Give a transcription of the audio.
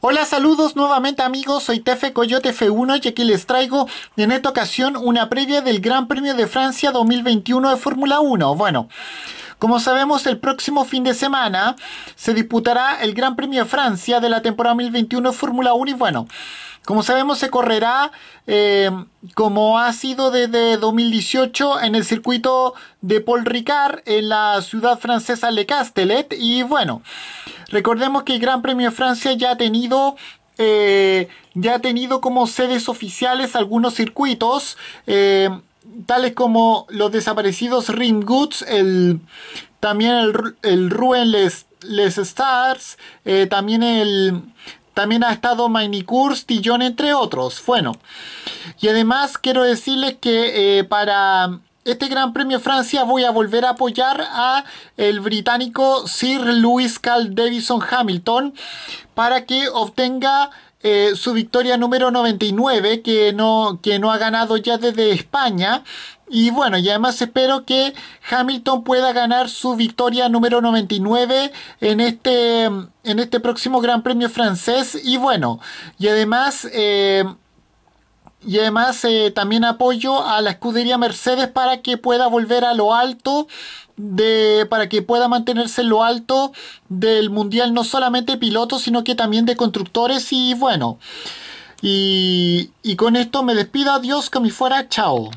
Hola, saludos nuevamente amigos, soy Tefe Coyote F1 y aquí les traigo en esta ocasión una previa del Gran Premio de Francia 2021 de Fórmula 1. Bueno, como sabemos el próximo fin de semana se disputará el Gran Premio de Francia de la temporada 2021 de Fórmula 1 y bueno, como sabemos se correrá eh, como ha sido desde 2018 en el circuito de Paul Ricard en la ciudad francesa Le Castellet y bueno... Recordemos que el Gran Premio de Francia ya ha tenido eh, ya ha tenido como sedes oficiales algunos circuitos, eh, tales como los desaparecidos Ring Goods, el, también el, el Ruben Les, Stars, eh, también el... También ha estado y Tillón, entre otros. Bueno, y además quiero decirles que para este Gran Premio Francia voy a volver a apoyar a el británico Sir Louis Carl Davidson Hamilton para que obtenga eh, su victoria número 99 que no, que no ha ganado ya desde España. Y bueno, y además espero que Hamilton pueda ganar su victoria número 99 en este, en este próximo Gran Premio francés. Y bueno, y además... Eh, y además eh, también apoyo a la escudería Mercedes para que pueda volver a lo alto, de, para que pueda mantenerse en lo alto del mundial, no solamente pilotos, sino que también de constructores. Y bueno, y, y con esto me despido, adiós, que me fuera, chao.